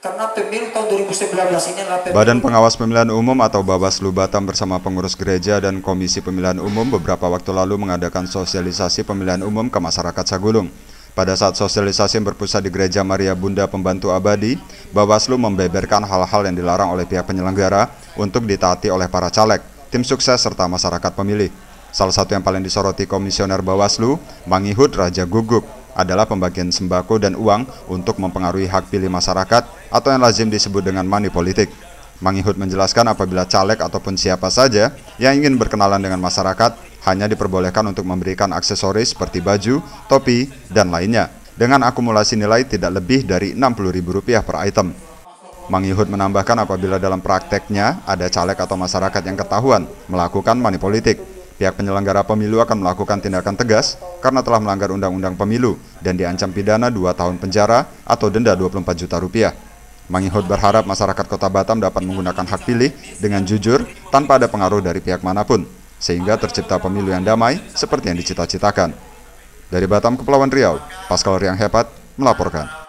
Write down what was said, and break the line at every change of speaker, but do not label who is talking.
Karena pemilu tahun 2019 ini adalah pemilu. Badan
Pengawas Pemilihan Umum atau Bawaslu Batam bersama pengurus gereja dan Komisi Pemilihan Umum beberapa waktu lalu mengadakan sosialisasi pemilihan umum ke masyarakat Sagulung. Pada saat sosialisasi yang berpusat di Gereja Maria Bunda Pembantu Abadi, Bawaslu membeberkan hal-hal yang dilarang oleh pihak penyelenggara untuk ditaati oleh para caleg, tim sukses serta masyarakat pemilih. Salah satu yang paling disoroti Komisioner Bawaslu, Mangihud Raja Guguk, adalah pembagian sembako dan uang untuk mempengaruhi hak pilih masyarakat atau yang lazim disebut dengan money politik. Mangihut menjelaskan apabila caleg ataupun siapa saja yang ingin berkenalan dengan masyarakat hanya diperbolehkan untuk memberikan aksesoris seperti baju, topi, dan lainnya dengan akumulasi nilai tidak lebih dari Rp60.000 per item. Mangihut menambahkan apabila dalam prakteknya ada caleg atau masyarakat yang ketahuan melakukan manipolitik, Pihak penyelenggara pemilu akan melakukan tindakan tegas karena telah melanggar Undang-Undang Pemilu dan diancam pidana 2 tahun penjara atau denda 24 juta rupiah. Mangihot berharap masyarakat kota Batam dapat menggunakan hak pilih dengan jujur tanpa ada pengaruh dari pihak manapun, sehingga tercipta pemilu yang damai seperti yang dicita-citakan. Dari Batam, Kepulauan Riau, Pascal Riang Hebat melaporkan.